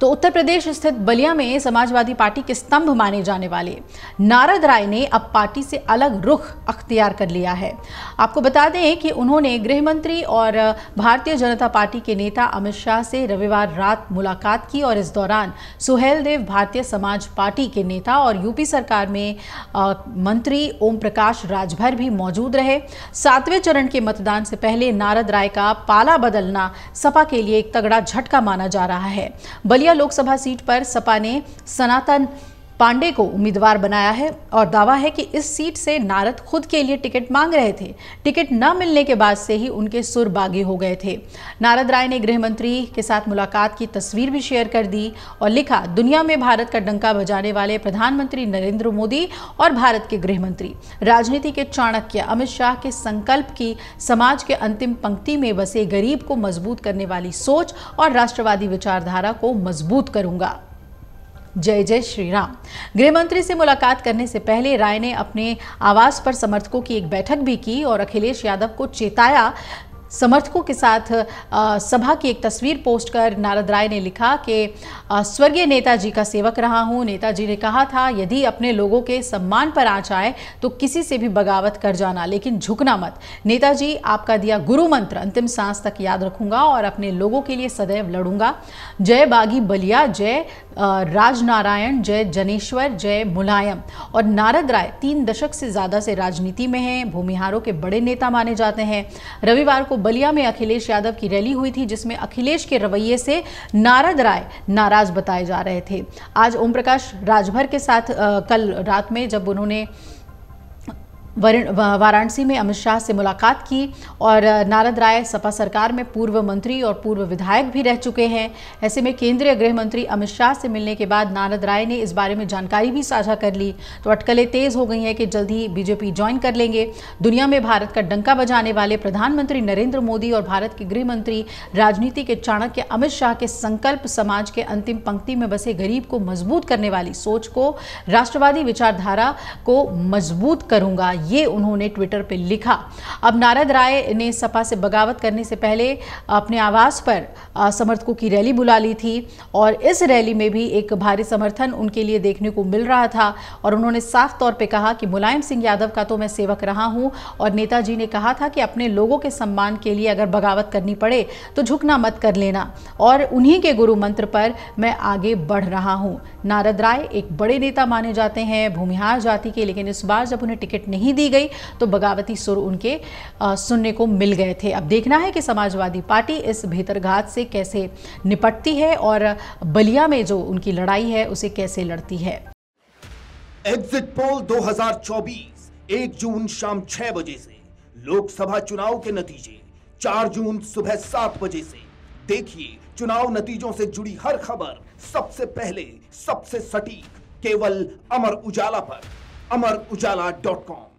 तो उत्तर प्रदेश स्थित बलिया में समाजवादी पार्टी के स्तंभ माने जाने वाले नारद राय ने अब पार्टी से अलग रुख अख्तियार कर लिया है आपको बता दें कि उन्होंने गृह मंत्री और भारतीय जनता पार्टी के नेता अमित शाह से रविवार रात मुलाकात की और इस दौरान सुहेल देव भारतीय समाज पार्टी के नेता और यूपी सरकार में आ, मंत्री ओम प्रकाश राजभर भी मौजूद रहे सातवें चरण के मतदान से पहले नारद राय का पाला बदलना सपा के लिए एक तगड़ा झटका माना जा रहा है बलिया बलिया लोकसभा सीट पर सपा ने सनातन पांडे को उम्मीदवार बनाया है और दावा है कि इस सीट से नारद खुद के लिए टिकट मांग रहे थे टिकट न मिलने के बाद से ही उनके सुर बागी हो गए थे नारद राय ने गृह मंत्री के साथ मुलाकात की तस्वीर भी शेयर कर दी और लिखा दुनिया में भारत का डंका बजाने वाले प्रधानमंत्री नरेंद्र मोदी और भारत के गृह मंत्री राजनीति के चाणक्य अमित शाह के संकल्प की समाज के अंतिम पंक्ति में बसे गरीब को मजबूत करने वाली सोच और राष्ट्रवादी विचारधारा को मजबूत करूंगा जय जय श्री राम गृहमंत्री से मुलाकात करने से पहले राय ने अपने आवास पर समर्थकों की एक बैठक भी की और अखिलेश यादव को चेताया समर्थकों के साथ सभा की एक तस्वीर पोस्ट कर नारद राय ने लिखा कि स्वर्गीय नेताजी का सेवक रहा हूं नेताजी ने कहा था यदि अपने लोगों के सम्मान पर आँच आए तो किसी से भी बगावत कर जाना लेकिन झुकना मत नेताजी आपका दिया गुरु मंत्र अंतिम सांस तक याद रखूंगा और अपने लोगों के लिए सदैव लड़ूंगा जय बागी बलिया जय राजनारायण जय जनेश्वर जय मुलायम और नारद राय तीन दशक से ज़्यादा से राजनीति में हैं भूमिहारों के बड़े नेता माने जाते हैं रविवार को को बलिया में अखिलेश यादव की रैली हुई थी जिसमें अखिलेश के रवैये से नारद राय नाराज बताए जा रहे थे आज ओम प्रकाश राजभर के साथ आ, कल रात में जब उन्होंने वाराणसी में अमित शाह से मुलाकात की और नारद राय सपा सरकार में पूर्व मंत्री और पूर्व विधायक भी रह चुके हैं ऐसे में केंद्रीय गृह मंत्री अमित शाह से मिलने के बाद नारद राय ने इस बारे में जानकारी भी साझा कर ली तो अटकलें तेज हो गई हैं कि जल्द ही बीजेपी ज्वाइन कर लेंगे दुनिया में भारत का डंका बजाने वाले प्रधानमंत्री नरेंद्र मोदी और भारत के गृह मंत्री राजनीति के चाणक्य अमित शाह के संकल्प समाज के अंतिम पंक्ति में बसे गरीब को मजबूत करने वाली सोच को राष्ट्रवादी विचारधारा को मजबूत करूंगा ये उन्होंने ट्विटर पर लिखा अब नारद राय ने सपा से बगावत करने से पहले अपने आवास पर समर्थकों की रैली बुला ली थी और इस रैली में भी एक भारी समर्थन उनके लिए देखने को मिल रहा था और उन्होंने साफ तौर पर कहा कि मुलायम सिंह यादव का तो मैं सेवक रहा हूँ और नेताजी ने कहा था कि अपने लोगों के सम्मान के लिए अगर बगावत करनी पड़े तो झुकना मत कर लेना और उन्हीं के गुरु मंत्र पर मैं आगे बढ़ रहा हूँ नारद राय एक बड़े नेता माने जाते हैं भूमिहार जाति के लेकिन इस बार जब उन्हें टिकट नहीं दी गई तो बगावती सुर उनके सुनने को मिल गए थे अब देखना है कि समाजवादी पार्टी इस भीतरघात से कैसे निपटती है और बलिया में जो उनकी लड़ाई है उसे कैसे लड़ती है एग्जिट पोल 2024 एक जून शाम छह बजे से लोकसभा चुनाव के नतीजे चार जून सुबह सात बजे से देखिए चुनाव नतीजों से जुड़ी हर खबर सबसे पहले सबसे सटीक केवल अमर उजाला पर अमर उजाला डॉट कॉम